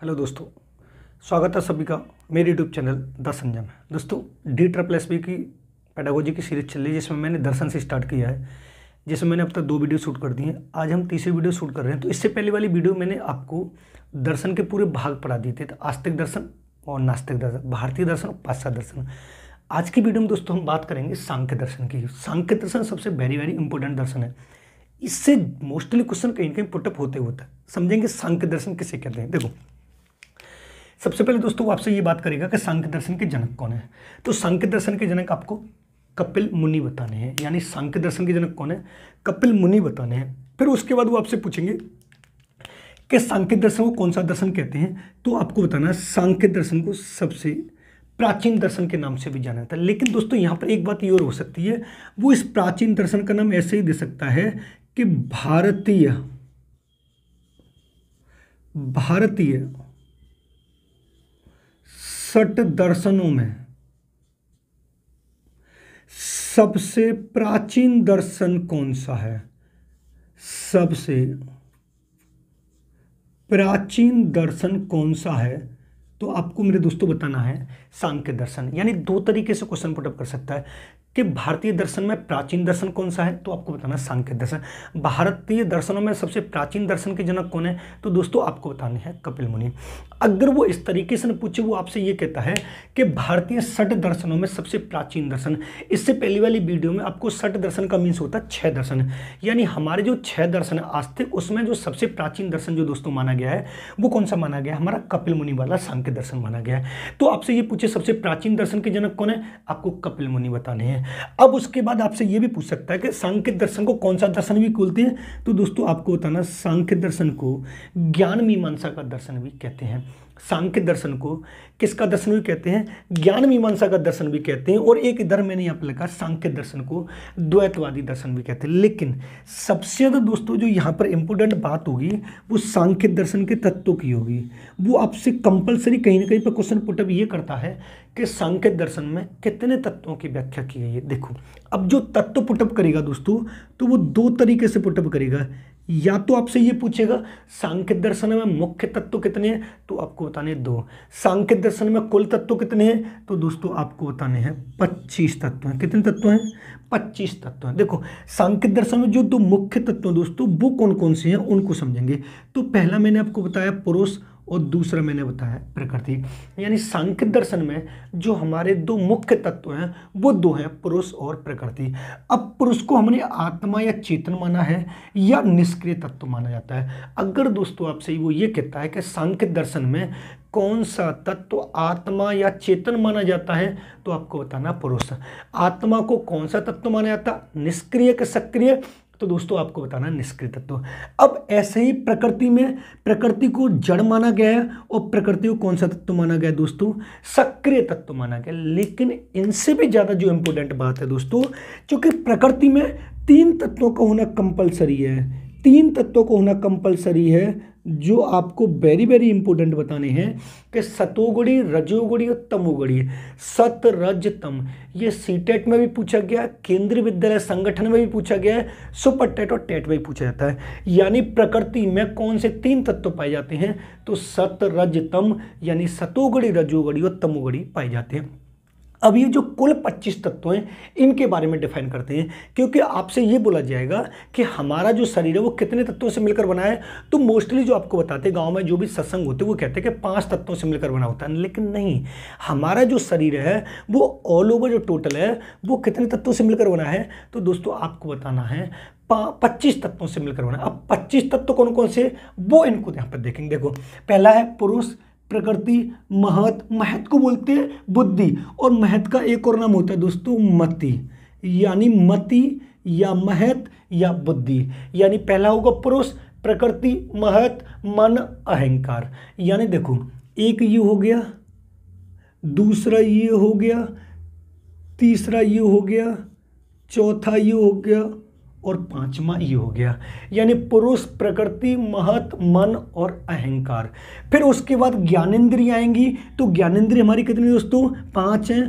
hello दोस्तों स्वागत है सभी का मेरे यूट्यूब चैनल द संजम है दोस्तों डी ट्रप्ल एस बी की पैडागोजी की सीरीज चल रही है जिसमें मैंने दर्शन से स्टार्ट किया है जिसमें मैंने अब तक दो वीडियो शूट कर दी हैं आज हम तीसरी वीडियो शूट कर रहे हैं तो इससे पहले वाली वीडियो मैंने आपको दर्शन के पूरे भाग पढ़ा दिए थे तो आस्तिक दर्शन और नास्तिक दर्शन भारतीय दर्शन और पाश्चात दर्शन आज की वीडियो में दोस्तों हम बात करेंगे सांख्य दर्शन की सांख्य दर्शन सबसे वेरी वेरी इंपॉर्टेंट दर्शन है इससे मोस्टली क्वेश्चन कहीं कहीं पुटअप होते होता है समझेंगे सांख्य दर्शन किसे कहते हैं देखो सबसे पहले दोस्तों वो आपसे ये बात करेगा कि सांख्य दर्शन के जनक कौन है तो सांख्य दर्शन के जनक आपको कपिल मुनि बताने हैं यानी सांख्य दर्शन के जनक कौन है कपिल मुनि बताने हैं फिर उसके बाद वो आपसे पूछेंगे कि सांख्य दर्शन को कौन सा दर्शन कहते हैं तो आपको बताना सांख्य दर्शन को सबसे प्राचीन दर्शन के नाम से भी जाना जाता है लेकिन दोस्तों यहाँ पर एक बात ये और हो सकती है वो इस प्राचीन दर्शन का नाम ऐसे ही दे सकता है कि भारतीय भारतीय सट दर्शनों में सबसे प्राचीन दर्शन कौन सा है सबसे प्राचीन दर्शन कौन सा है तो आपको मेरे दोस्तों बताना है सांख्य दर्शन यानी दो तरीके से क्वेश्चन पुटअप कर सकता है कि भारतीय दर्शन में प्राचीन दर्शन कौन सा है तो आपको बताना सांख्य दर्शन भारतीय दर्शनों में सबसे प्राचीन दर्शन के जनक कौन है तो दोस्तों आपको बताने हैं कपिल मुनि अगर वो इस तरीके से पूछे वो आपसे ये कहता है कि भारतीय सट दर्शनों में सबसे प्राचीन दर्शन इससे पहली वाली वीडियो में आपको सट दर्शन का मीन्स होता है छः दर्शन यानी हमारे जो छः दर्शन आस्तिक उसमें जो सबसे प्राचीन दर्शन जो दोस्तों माना गया है वो कौन सा माना गया हमारा कपिल मुनि वाला सांख्य दर्शन माना गया है तो आपसे ये पूछे सबसे प्राचीन दर्शन के जनक कौन है आपको कपिल मुनि बताने हैं अब उसके बाद आपसे ये भी पूछ सकता है कि सांख्य दर्शन को कौन सा दर्शन भी बोलते हैं तो दोस्तों आपको बताना सांख्य दर्शन को ज्ञान मीमांसा का दर्शन भी कहते हैं सांख्य दर्शन को किसका दर्शन भी कहते हैं ज्ञान मीमांसा का दर्शन भी कहते हैं और एक इधर मैंने यहाँ पर लिखा सांख्य दर्शन को द्वैतवादी दर्शन भी कहते हैं लेकिन सबसे ज़्यादा दोस्तों जो यहाँ पर इम्पोर्टेंट बात होगी वो सांख्य दर्शन के तत्वों की होगी वो आपसे कंपलसरी कहीं ना कहीं पर क्वेश्चन पुटअप ये करता है कि सांख्य दर्शन में कितने तत्वों की व्याख्या की गई है देखो अब जो तत्व पुटअप करेगा दोस्तों तो वो दो तरीके से पुटअप करेगा या तो आपसे ये पूछेगा सांख्य दर्शन में मुख्य तत्व कितने हैं तो आपको बताने दो सांख्य दर्शन में कुल तत्व कितने हैं तो दोस्तों आपको बताने हैं पच्चीस तत्व हैं कितने तत्व हैं पच्चीस तत्व हैं देखो सांख्य दर्शन में जो दो मुख्य तत्व दोस्तों वो कौन कौन से हैं उनको समझेंगे तो पहला मैंने आपको बताया पुरुष और दूसरा मैंने बताया प्रकृति यानी सांख्य दर्शन में जो हमारे दो मुख्य तत्व हैं वो दो हैं पुरुष और प्रकृति अब पुरुष को हमने आत्मा या चेतन माना है या निष्क्रिय तत्व माना जाता है अगर दोस्तों आपसे वो ये कहता है कि सांख्य दर्शन में कौन सा तत्व आत्मा या चेतन माना जाता है तो आपको बताना पुरुष आत्मा को कौन सा तत्व माना जाता निष्क्रिय के सक्रिय तो दोस्तों आपको बताना निष्क्रिय तत्व अब ऐसे ही प्रकृति में प्रकृति को जड़ माना गया है और प्रकृति को कौन सा तत्व माना गया है दोस्तों सक्रिय तत्व माना गया लेकिन इनसे भी ज़्यादा जो इम्पोर्टेंट बात है दोस्तों क्योंकि प्रकृति में तीन तत्वों का होना कंपलसरी है तीन तत्वों को होना कंपलसरी है जो आपको वेरी वेरी इंपॉर्टेंट बताने हैं कि सतोगुड़ी रजोगुड़ी और तमोगुड़ी सत रज तम ये सी टेट e में भी पूछा गया केंद्रीय विद्यालय संगठन में भी पूछा गया है सुपर टेट e और टेट e में भी पूछा जाता है यानी प्रकृति में कौन से तीन तत्व पाए जाते हैं तो सत रज तम यानी सतोगुड़ी रजोगुड़ी और तमोगुड़ी पाए जाते हैं अब ये जो कुल 25 तत्व हैं इनके बारे में डिफाइन करते हैं क्योंकि आपसे ये बोला जाएगा कि हमारा जो शरीर है वो कितने तत्वों से मिलकर बना है तो मोस्टली जो आपको बताते हैं गाँव में जो भी सत्संग होते हैं वो कहते हैं कि पाँच तत्वों से मिलकर बना होता है लेकिन नहीं हमारा जो शरीर है वो ऑल ओवर जो टोटल है वो कितने तत्वों से मिलकर बना है तो दोस्तों आपको बताना है पच्चीस तत्वों से मिलकर बना अब पच्चीस तत्व कौन कौन से वो इनको यहाँ पर देखेंगे देखो पहला है पुरुष प्रकृति महत महत को बोलते हैं बुद्धि और महत का एक और नाम होता है दोस्तों मति यानी मति या महत या बुद्धि यानी पहला होगा पुरुष प्रकृति महत मन अहंकार यानी देखो एक ये हो गया दूसरा ये हो गया तीसरा ये हो गया चौथा ये हो गया और पांचवा ये हो गया यानी पुरुष प्रकृति महत मन और अहंकार फिर उसके बाद ज्ञानेन्द्रिय आएंगी तो ज्ञानेन्द्रिय हमारी कितनी दोस्तों पांच हैं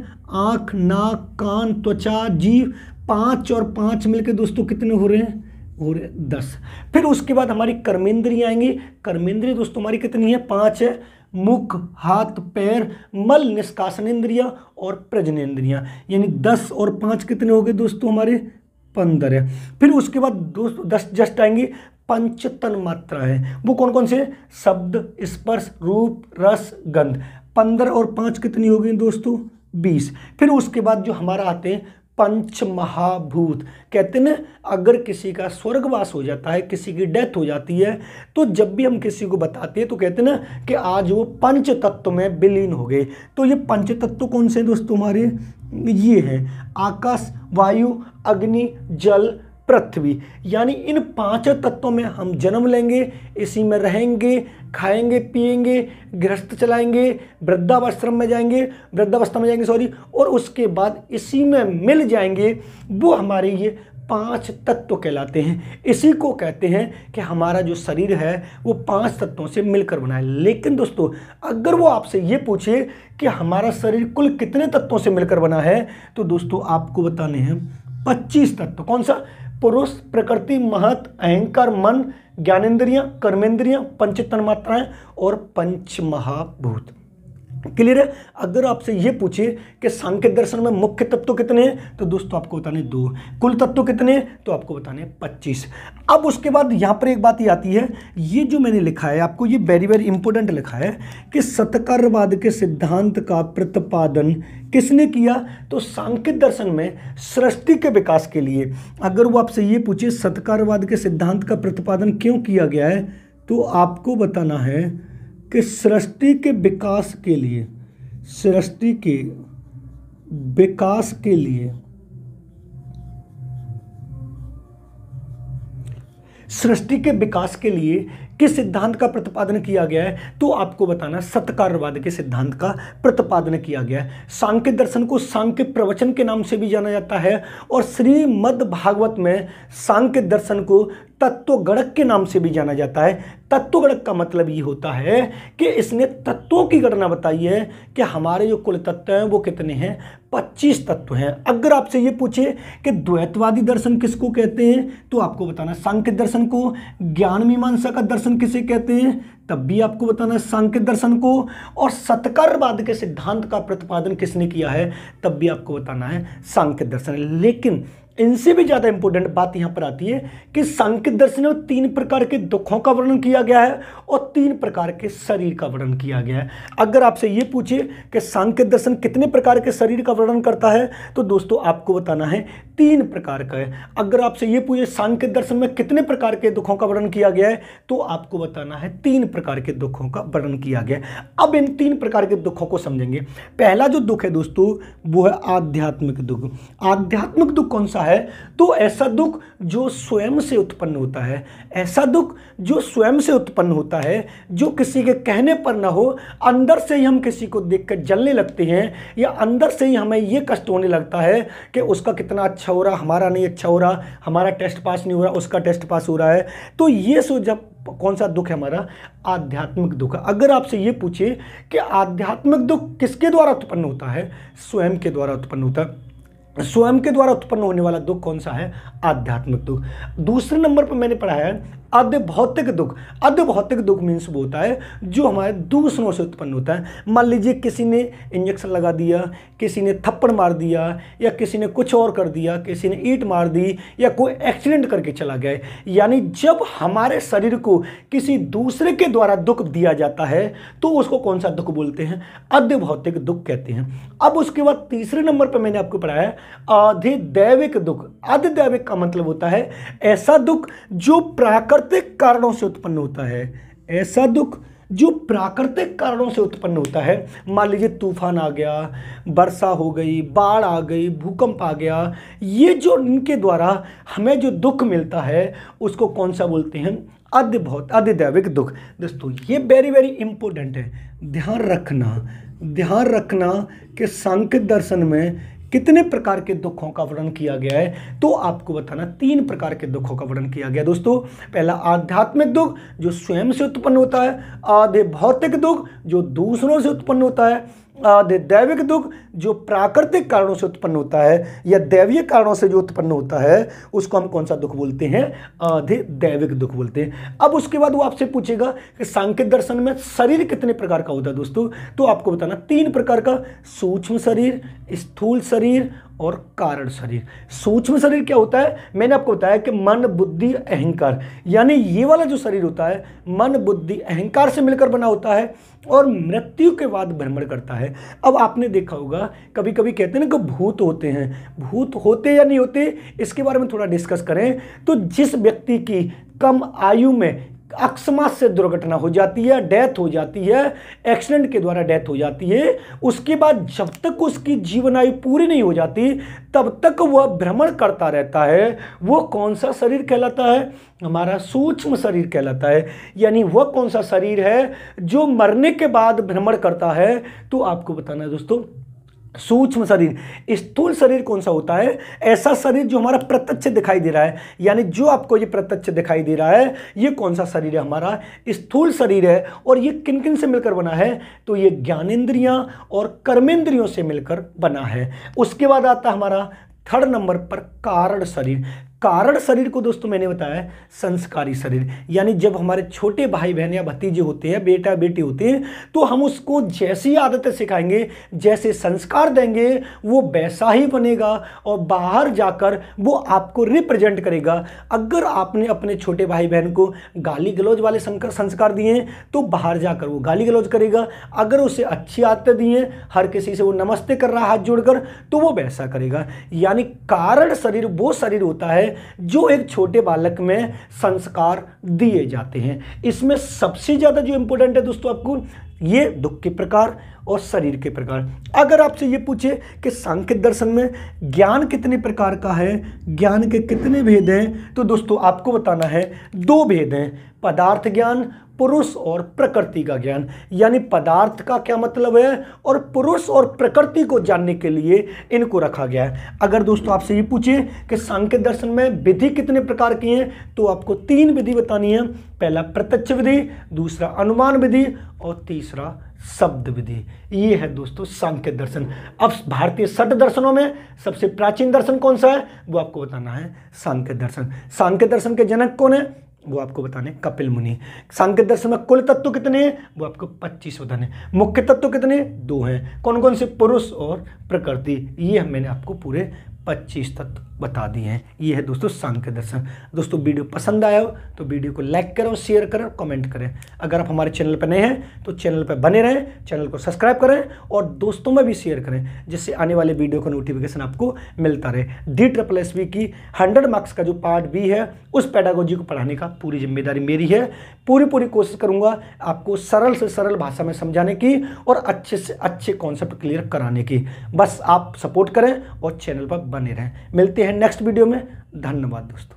आँख नाक कान त्वचा जीव पांच और पांच मिलकर दोस्तों कितने हो रहे हैं और दस फिर उसके बाद हमारी कर्मेंद्रिय आएंगी कर्मेंद्रिय दोस्तों हमारी कितनी है पाँच है मुख हाथ पैर मल निष्कासन इंद्रिया और प्रजनेन्द्रिया यानी दस और पाँच कितने हो गए दोस्तों हमारे पंद्रह फिर उसके बाद दोस्तों दस जस्ट आएंगी पंचतन मात्रा है वो कौन कौन से शब्द स्पर्श रूप रस गंध पंद्रह और पाँच कितनी हो गई दोस्तों बीस फिर उसके बाद जो हमारा आते हैं पंच महाभूत कहते ना अगर किसी का स्वर्गवास हो जाता है किसी की डेथ हो जाती है तो जब भी हम किसी को बताते हैं तो कहते ना कि आज वो पंच तत्व में विलीन हो गए तो ये पंच तत्व कौन से हैं दोस्तों हमारे ये हैं आकाश वायु अग्नि जल पृथ्वी यानी इन पांच तत्वों में हम जन्म लेंगे इसी में रहेंगे खाएंगे पिएंगे गृहस्थ चलाएंगे वृद्धावाश्रम में जाएंगे वृद्धावस्था में जाएंगे सॉरी और उसके बाद इसी में मिल जाएंगे वो हमारे ये पांच तत्व कहलाते हैं इसी को कहते हैं कि हमारा जो शरीर है वो पांच तत्वों से मिलकर बना है लेकिन दोस्तों अगर वो आपसे ये पूछे कि हमारा शरीर कुल कितने तत्वों से मिलकर बना है तो दोस्तों आपको बताने हैं पच्चीस तत्व कौन सा पुरुष प्रकृति महत अहंकार मन ज्ञानेन्द्रियां कर्मेंद्रियां पंच तन्मात्राएं और पंच महाभूत क्लियर है अगर आपसे ये पूछे कि सांख्य दर्शन में मुख्य तत्व कितने हैं तो दोस्तों आपको बताने दो कुल तत्व कितने हैं तो आपको बताने पच्चीस अब उसके बाद यहाँ पर एक बात ये आती है ये जो मैंने लिखा है आपको ये वेरी वेरी इंपॉर्टेंट लिखा है कि सत्कारवाद के सिद्धांत का प्रतिपादन किसने किया तो सांख्य दर्शन में सृष्टि के विकास के लिए अगर वो आपसे ये पूछे सत्कारवाद के सिद्धांत का प्रतिपादन क्यों किया गया है तो आपको बताना है कि सृष्टि के विकास के लिए सृष्टि के विकास के लिए सृष्टि के विकास के लिए किस सिद्धांत का प्रतिपादन किया गया है तो आपको बताना सत्कार्यवाद के सिद्धांत का प्रतिपादन किया गया है सांख्य दर्शन को सांख्य प्रवचन के नाम से भी जाना जाता है और श्रीमद् भागवत में सांख्य दर्शन को तत्व गणक के नाम से भी जाना जाता है तत्व गणक का मतलब ये होता है कि इसने तत्वों की गणना बताई है कि हमारे जो कुल तत्व हैं वो कितने हैं पच्चीस तत्व हैं अगर आपसे ये पूछे कि द्वैतवादी दर्शन किसको कहते हैं तो आपको बताना सांख्य दर्शन को ज्ञान मीमांसा का दर्शन किसे कहते हैं तब भी आपको बताना सांख्य दर्शन को और सत्कारवाद के सिद्धांत का प्रतिपादन किसने किया है तब भी आपको बताना है सांख्य दर्शन लेकिन इनसे भी ज़्यादा इंपॉर्टेंट बात यहाँ पर आती है कि सांख्य दर्शन में तीन प्रकार के दुखों का वर्णन किया गया है और तीन प्रकार के शरीर का वर्णन किया गया है अगर आपसे ये पूछे कि सांख्य दर्शन कितने प्रकार के शरीर का वर्णन करता है तो दोस्तों आपको बताना है तीन प्रकार का है अगर आपसे ये पूछे सांख्य दर्शन में कितने प्रकार के दुखों का वर्णन किया गया है तो आपको बताना है तीन प्रकार के दुखों का वर्णन किया गया है अब इन तीन प्रकार के दुखों को समझेंगे पहला जो दुख है दोस्तों वो है आध्यात्मिक दुख आध्यात्मिक दुख कौन सा है तो ऐसा दुख जो स्वयं से उत्पन्न होता है ऐसा दुख जो स्वयं से उत्पन्न होता है जो किसी के कहने पर ना हो अंदर से ही हम किसी को देख जलने लगते हैं या अंदर से ही हमें ये कष्ट होने लगता है कि उसका कितना अच्छा अच्छा हो रहा हमारा नहीं अच्छा हो रहा हमारा टेस्ट पास नहीं हो रहा उसका टेस्ट पास हो रहा है तो ये सो जब कौन सा दुख है हमारा आध्यात्मिक दुख अगर आपसे ये पूछे कि आध्यात्मिक दुख किसके द्वारा उत्पन्न होता है स्वयं के द्वारा उत्पन्न होता है स्वयं के द्वारा उत्पन्न होने वाला दुख कौन सा है आध्यात्मिक दुख दूसरे नंबर पर मैंने पढ़ाया भौतिक दुख अधिक दुख मीन्स वो होता है जो हमारे दूसरों से उत्पन्न होता है मान लीजिए किसी ने इंजेक्शन लगा दिया किसी ने थप्पड़ मार दिया या किसी ने कुछ और कर दिया किसी ने ईट मार दी या कोई एक्सीडेंट करके चला गया यानी जब हमारे शरीर को किसी दूसरे के द्वारा दुख दिया जाता है तो उसको कौन सा दुख बोलते हैं अधभौतिक दुख कहते हैं अब उसके बाद तीसरे नंबर पर मैंने आपको पढ़ाया अधिदैविक दुख अधिदैविक का मतलब होता है ऐसा दुख जो प्राकृत प्राकृतिक कारणों से उत्पन्न होता है ऐसा दुख जो प्राकृतिक कारणों से उत्पन्न होता है मान लीजिए तूफान आ गया वर्षा हो गई बाढ़ आ गई भूकंप आ गया ये जो इनके द्वारा हमें जो दुख मिलता है उसको कौन सा बोलते हैं अध्य बहुत अधिदैविक दुख दोस्तों ये वेरी वेरी इंपॉर्टेंट है ध्यान रखना ध्यान रखना कि सांख्य दर्शन में कितने प्रकार के दुखों का वर्णन किया गया है तो आपको बताना तीन प्रकार के दुखों का वर्णन किया गया दोस्तों पहला आध्यात्मिक दुख जो स्वयं से उत्पन्न होता है आधे भौतिक दुख जो दूसरों से उत्पन्न होता है दैविक दुख जो प्राकृतिक कारणों से उत्पन्न होता है या दैवीय कारणों से जो उत्पन्न होता है उसको हम कौन सा दुख बोलते हैं आधे दैविक दुख बोलते हैं अब उसके बाद वो आपसे पूछेगा कि सांकेत दर्शन में शरीर कितने प्रकार का होता है दोस्तों तो आपको बताना तीन प्रकार का सूक्ष्म शरीर स्थूल शरीर और कारण शरीर सूक्ष्म शरीर क्या होता है मैंने आपको बताया कि मन बुद्धि अहंकार यानी ये वाला जो शरीर होता है मन बुद्धि अहंकार से मिलकर बना होता है और मृत्यु के बाद भ्रमण करता है अब आपने देखा होगा कभी कभी कहते हैं ना कि भूत होते हैं भूत होते या नहीं होते इसके बारे में थोड़ा डिस्कस करें तो जिस व्यक्ति की कम आयु में अकस्मात से दुर्घटना हो जाती है डेथ हो जाती है एक्सीडेंट के द्वारा डेथ हो जाती है उसके बाद जब तक उसकी जीवन आयु पूरी नहीं हो जाती तब तक वह भ्रमण करता रहता है वो कौन सा शरीर कहलाता है हमारा सूक्ष्म शरीर कहलाता है यानी वह कौन सा शरीर है जो मरने के बाद भ्रमण करता है तो आपको बताना है दोस्तों सूक्ष्म शरीर स्थूल शरीर कौन सा होता है ऐसा शरीर जो हमारा प्रत्यक्ष दिखाई दे रहा है यानी जो आपको ये प्रत्यक्ष दिखाई दे रहा है ये कौन सा शरीर है हमारा स्थूल शरीर है और ये किन किन से मिलकर बना है तो ये ज्ञानेन्द्रियाँ और कर्मेंद्रियों से मिलकर बना है उसके बाद आता हमारा थर्ड नंबर पर कारण शरीर कारण शरीर को दोस्तों मैंने बताया संस्कारी शरीर यानी जब हमारे छोटे भाई बहन या भतीजे होते हैं बेटा बेटी होते हैं तो हम उसको जैसी आदतें सिखाएंगे जैसे संस्कार देंगे वो वैसा ही बनेगा और बाहर जाकर वो आपको रिप्रेजेंट करेगा अगर आपने अपने छोटे भाई बहन को गाली गलौज वाले संस्कार दिए तो बाहर जाकर वो गाली गलौज करेगा अगर उसे अच्छी आदतें दी हैं हर किसी से वो नमस्ते कर रहा हाथ जोड़कर तो वो वैसा करेगा यानी कारण शरीर वो शरीर होता है जो एक छोटे बालक में संस्कार दिए जाते हैं इसमें सबसे ज़्यादा जो इम्पोर्टेंट है दोस्तों आपको ये दुख के प्रकार और शरीर के प्रकार अगर आपसे ये पूछे कि सांख्यिक दर्शन में ज्ञान कितने प्रकार का है ज्ञान के कितने भेद हैं तो दोस्तों आपको बताना है दो भेद हैं पदार्थ ज्ञान पुरुष और प्रकृति का ज्ञान यानी पदार्थ का क्या मतलब है और पुरुष और प्रकृति को जानने के लिए इनको रखा गया है अगर दोस्तों आपसे ये पूछे कि सांख्य दर्शन में विधि कितने प्रकार की हैं तो आपको तीन विधि बतानी है पहला प्रत्यक्ष विधि दूसरा अनुमान विधि और तीसरा शब्द विधि ये है दोस्तों सांख्य दर्शन अब भारतीय सट दर्शनों में सबसे प्राचीन दर्शन कौन सा है वो आपको बताना है सांख्य दर्शन सांख्य दर्शन के जनक कौन है वो आपको बताने कपिल मुनि सांख्य दर्शन में कुल तत्व कितने हैं वो आपको पच्चीस बताने मुख्य तत्व कितने दो हैं कौन कौन से पुरुष और प्रकृति ये मैंने आपको पूरे पच्चीस तक बता दिए हैं ये है दोस्तों सांख्य दर्शन दोस्तों वीडियो पसंद आया हो तो वीडियो को लाइक करें शेयर करें कमेंट करें अगर आप हमारे चैनल पर नए हैं तो चैनल पर बने रहें चैनल को सब्सक्राइब करें और दोस्तों में भी शेयर करें जिससे आने वाले वीडियो का नोटिफिकेशन आपको मिलता रहे डी ट्रिपल एस की हंड्रेड मार्क्स का जो पार्ट बी है उस पैडागोजी को पढ़ाने का पूरी जिम्मेदारी मेरी है पूरी पूरी कोशिश करूँगा आपको सरल से सरल भाषा में समझाने की और अच्छे से अच्छे कॉन्सेप्ट क्लियर कराने की बस आप सपोर्ट करें और चैनल पर बने रहें मिलते हैं नेक्स्ट वीडियो में धन्यवाद दोस्तों